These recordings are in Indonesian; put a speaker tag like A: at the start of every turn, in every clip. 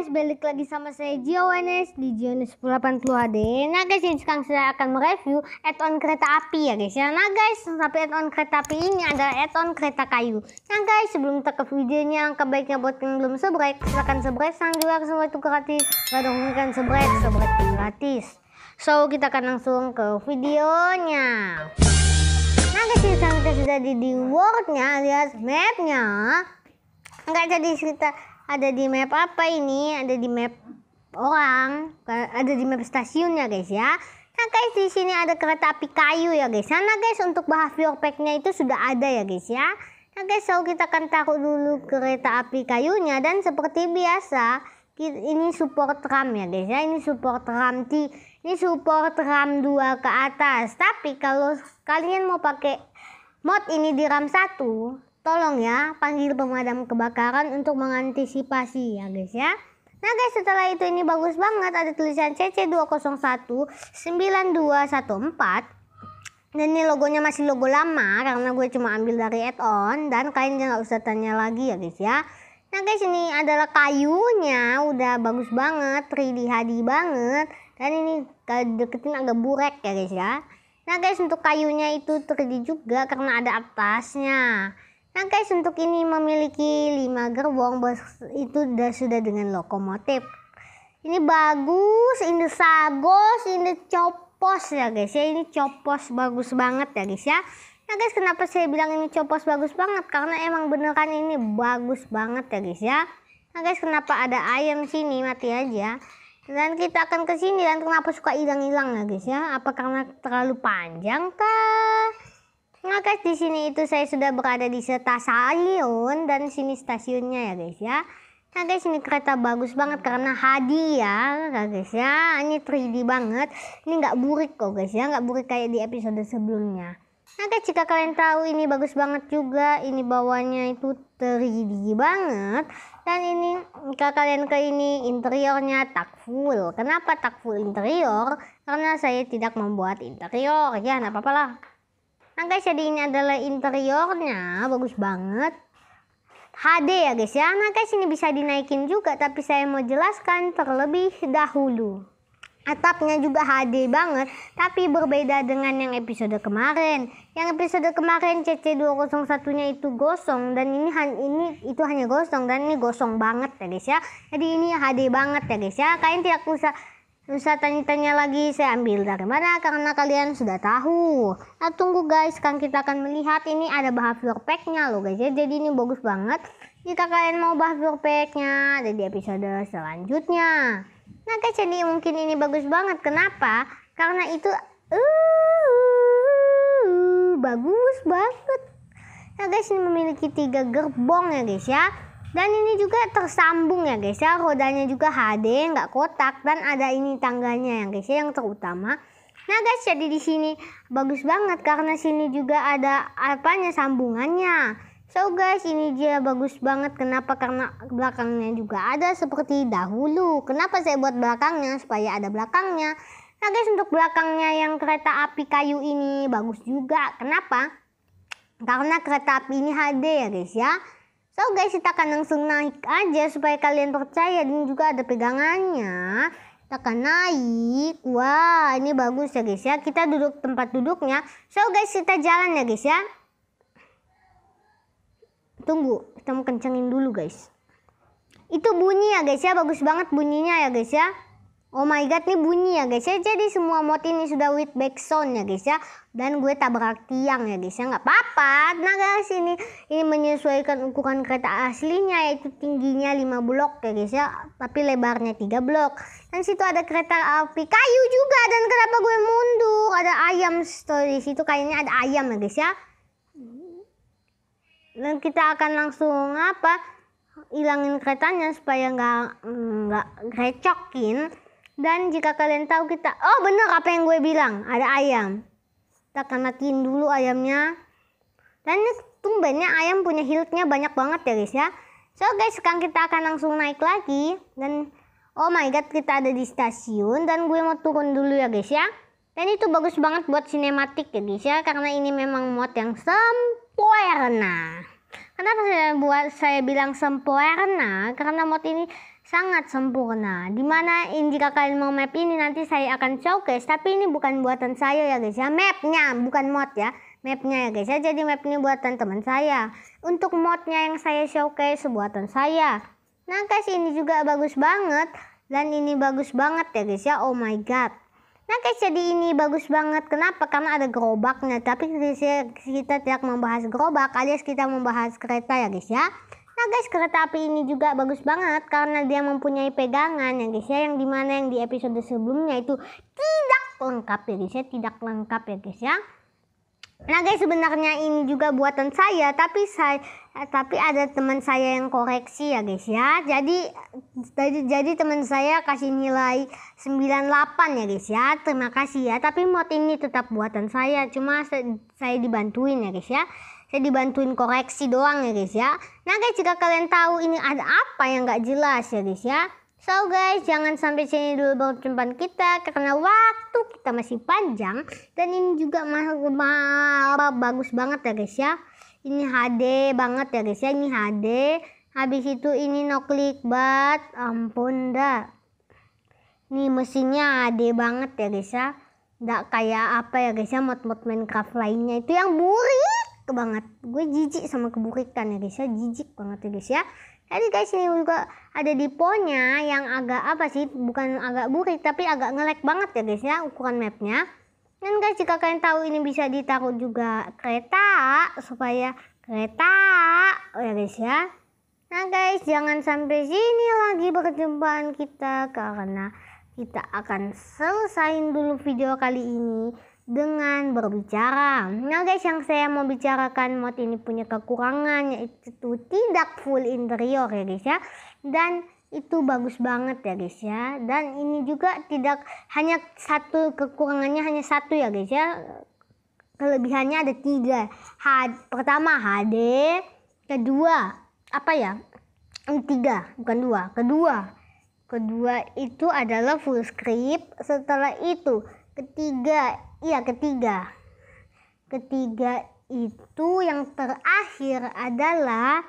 A: guys, balik lagi sama saya Gio Wenes di Gio 80 HD Nah guys, ini sekarang saya akan mereview add-on kereta api ya guys ya. Nah guys, tapi add-on kereta api ini adalah add-on kereta kayu Nah guys, sebelum kita ke videonya, yang kebaiknya buat yang belum subscribe Silahkan subscribe. sang juga ya, semua itu gratis mungkin subscribe subrek gratis So, kita akan langsung ke videonya Nah guys, ini sekarang kita sudah di, di worldnya, lihat map-nya. Enggak jadi cerita ada di map apa ini? Ada di map orang, ada di map stasiun ya guys ya. Nah guys di sini ada kereta api kayu ya guys. Nah guys untuk bahan fuel packnya itu sudah ada ya guys ya. Nah guys so kita akan taruh dulu kereta api kayunya dan seperti biasa ini support ram ya guys ya. Ini support ram T, ini support ram 2 ke atas. Tapi kalau kalian mau pakai mod ini di ram 1 tolong ya panggil pemadam kebakaran untuk mengantisipasi ya guys ya. Nah guys setelah itu ini bagus banget ada tulisan CC201 9214 dan ini logonya masih logo lama karena gue cuma ambil dari add-on dan kalian jangan usah tanya lagi ya guys ya. Nah guys ini adalah kayunya udah bagus banget 3D HD banget dan ini deketin agak burek ya guys ya. Nah guys untuk kayunya itu 3D juga karena ada atasnya. Nah guys, untuk ini memiliki 5 gerbong bos itu sudah dengan lokomotif. Ini bagus, ini sagos, ini copos ya guys ya. Ini copos bagus banget ya guys ya. Nah guys kenapa saya bilang ini copos bagus banget? Karena emang beneran ini bagus banget ya guys ya. Nah guys kenapa ada ayam sini mati aja. Dan kita akan ke sini dan kenapa suka hilang-hilang ya guys ya. Apa karena terlalu panjang kah? Nah guys, di sini itu saya sudah berada di stasiun dan sini stasiunnya ya guys ya. Nah guys ini kereta bagus banget karena hadiah ya guys ya. Ini 3D banget. Ini nggak burik kok guys ya. Nggak burik kayak di episode sebelumnya. Nah guys jika kalian tahu ini bagus banget juga. Ini bawahnya itu 3D banget. Dan ini jika kalian ke ini interiornya tak full. Kenapa tak full interior? Karena saya tidak membuat interior. Ya nggak apa-apa lah. Nah guys, jadi ini adalah interiornya, bagus banget. HD ya guys ya. Nah guys, ini bisa dinaikin juga, tapi saya mau jelaskan terlebih dahulu. Atapnya juga HD banget, tapi berbeda dengan yang episode kemarin. Yang episode kemarin CC201-nya itu gosong dan ini ini itu hanya gosong dan ini gosong banget ya guys ya. Jadi ini HD banget ya guys ya. Kalian tidak usah Nusa tanya-tanya lagi, saya ambil dari mana karena kalian sudah tahu. Nah, tunggu guys, kan kita akan melihat ini ada behavior pack-nya loh guys ya. Jadi ini bagus banget jika kalian mau behavior pack-nya ada di episode selanjutnya. Nah guys, jadi mungkin ini bagus banget. Kenapa? Karena itu uh, bagus banget. Nah guys, ini memiliki tiga gerbong ya guys ya. Dan ini juga tersambung ya guys ya. Rodanya juga HD nggak kotak dan ada ini tangganya yang guys ya yang terutama. Nah guys jadi di sini bagus banget karena sini juga ada apanya sambungannya. So guys ini dia bagus banget kenapa karena belakangnya juga ada seperti dahulu. Kenapa saya buat belakangnya supaya ada belakangnya. Nah guys untuk belakangnya yang kereta api kayu ini bagus juga. Kenapa? Karena kereta api ini HD ya guys ya. So guys, kita akan langsung naik aja supaya kalian percaya dan juga ada pegangannya. Kita akan naik. Wah, ini bagus ya guys ya. Kita duduk tempat duduknya. So guys, kita jalan ya guys ya. Tunggu, kita mau kencengin dulu guys. Itu bunyi ya guys ya, bagus banget bunyinya ya guys ya. Oh my god nih bunyi ya guys ya. Jadi semua mod ini sudah with back sound ya guys ya. Dan gue tabrak tiang ya guys ya. Gak apa-apa. Nah guys ini ini menyesuaikan ukuran kereta aslinya yaitu tingginya 5 blok ya guys ya. Tapi lebarnya 3 blok. Dan situ ada kereta api kayu juga dan kenapa gue mundur? Ada ayam story situ kayaknya ada ayam ya guys ya. Dan kita akan langsung apa? Hilangin keretanya supaya gak, nggak recokin dan jika kalian tahu kita, oh bener apa yang gue bilang, ada ayam. Kita akan matiin dulu ayamnya. Dan ini tumbennya ayam punya hiltnya banyak banget ya guys ya. So guys, sekarang kita akan langsung naik lagi. Dan oh my god, kita ada di stasiun. Dan gue mau turun dulu ya guys ya. Dan itu bagus banget buat sinematik ya guys ya. Karena ini memang mod yang sempurna. Kenapa saya buat saya bilang sempurna? Karena mod ini sangat sempurna. Dimana jika kalian mau map ini nanti saya akan showcase, tapi ini bukan buatan saya ya guys ya. Mapnya, bukan mod ya. Mapnya ya guys ya, jadi map ini buatan teman saya. Untuk modnya yang saya showcase buatan saya. Nah guys ini juga bagus banget. Dan ini bagus banget ya guys ya, oh my god. Nah guys jadi ini bagus banget, kenapa? Karena ada gerobaknya, tapi guys, ya, kita tidak membahas gerobak alias kita membahas kereta ya guys ya. Nah guys, kereta api ini juga bagus banget karena dia mempunyai pegangan ya guys ya, yang dimana yang di episode sebelumnya itu tidak lengkap ya guys ya, tidak lengkap ya guys ya. Nah guys sebenarnya ini juga buatan saya tapi saya eh, tapi ada teman saya yang koreksi ya guys ya. Jadi jadi, jadi teman saya kasih nilai 98 ya guys ya. Terima kasih ya. Tapi mod ini tetap buatan saya cuma saya dibantuin ya guys ya. Saya dibantuin koreksi doang ya guys ya. Nah guys jika kalian tahu ini ada apa yang gak jelas ya guys ya. So guys, jangan sampai sini dulu pertemuan kita karena waktu kita masih panjang dan ini juga bagus banget ya guys ya. Ini HD banget ya guys ya, ini HD. Habis itu ini no click but ampun dah. Ini mesinnya HD banget ya guys ya. Gak kayak apa ya guys ya mod-mod Minecraft lainnya itu yang burik banget gue jijik sama keburikan ya guys ya jijik banget ya guys ya jadi guys ini juga ada di diponya yang agak apa sih bukan agak burik tapi agak ngelek banget ya guys ya ukuran mapnya dan guys jika kalian tahu ini bisa ditaruh juga kereta supaya kereta oh ya guys ya nah guys jangan sampai sini lagi perjumpaan kita karena kita akan selesaiin dulu video kali ini dengan berbicara. Nah guys yang saya mau bicarakan mod ini punya kekurangan yaitu tidak full interior ya guys ya. Dan itu bagus banget ya guys ya. Dan ini juga tidak hanya satu kekurangannya hanya satu ya guys ya. Kelebihannya ada tiga. H, pertama HD, kedua apa ya? Tiga bukan dua. Kedua kedua itu adalah full script. Setelah itu ketiga iya ketiga ketiga itu yang terakhir adalah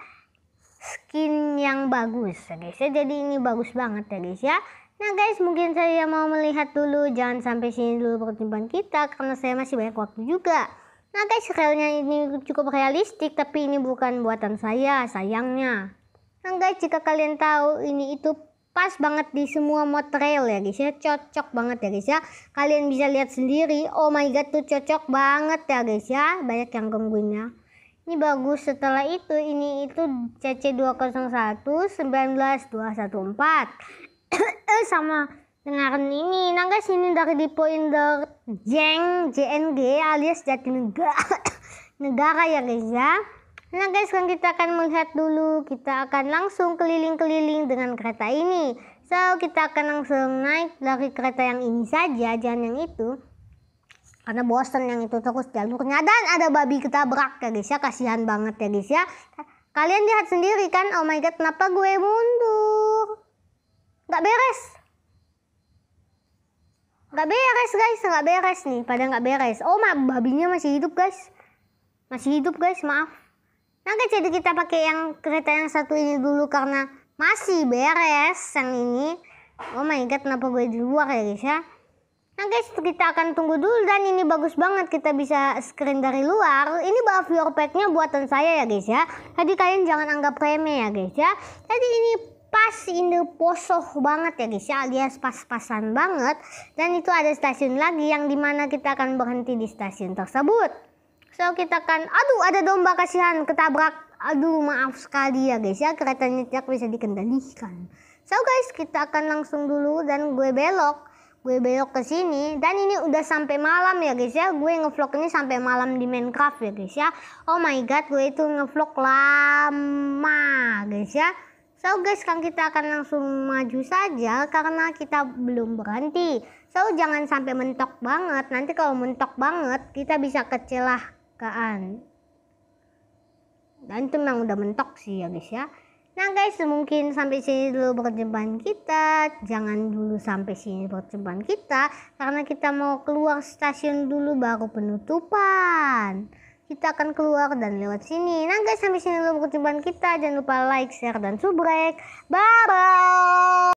A: skin yang bagus ya guys ya jadi ini bagus banget ya guys ya Nah guys, mungkin saya mau melihat dulu. Jangan sampai sini dulu pertimbangan kita karena saya masih banyak waktu juga. Nah guys, realnya ini cukup realistik tapi ini bukan buatan saya, sayangnya. Nah guys, jika kalian tahu ini itu pas banget di semua mode ya guys ya cocok banget ya guys ya kalian bisa lihat sendiri oh my god tuh cocok banget ya guys ya banyak yang gangguinnya ini bagus setelah itu ini itu CC201 19214 sama dengan ini nangga sini dari di pointer Jeng JNG alias Jatinegara negara ya guys ya Nah guys, sekarang kita akan melihat dulu, kita akan langsung keliling-keliling dengan kereta ini. So, kita akan langsung naik dari kereta yang ini saja, jangan yang itu. Karena bosen yang itu terus jalurnya. Dan ada babi ketabrak ya guys ya, kasihan banget ya guys ya. Kalian lihat sendiri kan, oh my god kenapa gue mundur? Gak beres. Gak beres guys, gak beres nih, Padahal gak beres. Oh, babinya masih hidup guys. Masih hidup guys, maaf Nah guys, jadi kita pakai yang kereta yang satu ini dulu karena masih beres yang ini. Oh my god, kenapa gue di luar ya guys ya? Nah guys, kita akan tunggu dulu dan ini bagus banget kita bisa screen dari luar. Ini pack packnya buatan saya ya guys ya. Jadi kalian jangan anggap remeh ya guys ya. Jadi ini pas ini posoh banget ya guys ya alias pas-pasan banget. Dan itu ada stasiun lagi yang dimana kita akan berhenti di stasiun tersebut. So kita kan, aduh ada domba kasihan ketabrak. Aduh maaf sekali ya guys ya keretanya tidak bisa dikendalikan. So guys kita akan langsung dulu dan gue belok. Gue belok ke sini dan ini udah sampai malam ya guys ya. Gue ngevlog ini sampai malam di Minecraft ya guys ya. Oh my god gue itu ngevlog lama guys ya. So guys kan kita akan langsung maju saja karena kita belum berhenti. So jangan sampai mentok banget. Nanti kalau mentok banget kita bisa kecelah kecelakaan dan itu memang udah mentok sih ya guys ya nah guys mungkin sampai sini dulu perjumpaan kita jangan dulu sampai sini perjumpaan kita karena kita mau keluar stasiun dulu baru penutupan kita akan keluar dan lewat sini nah guys sampai sini dulu perjumpaan kita jangan lupa like share dan subscribe bye bye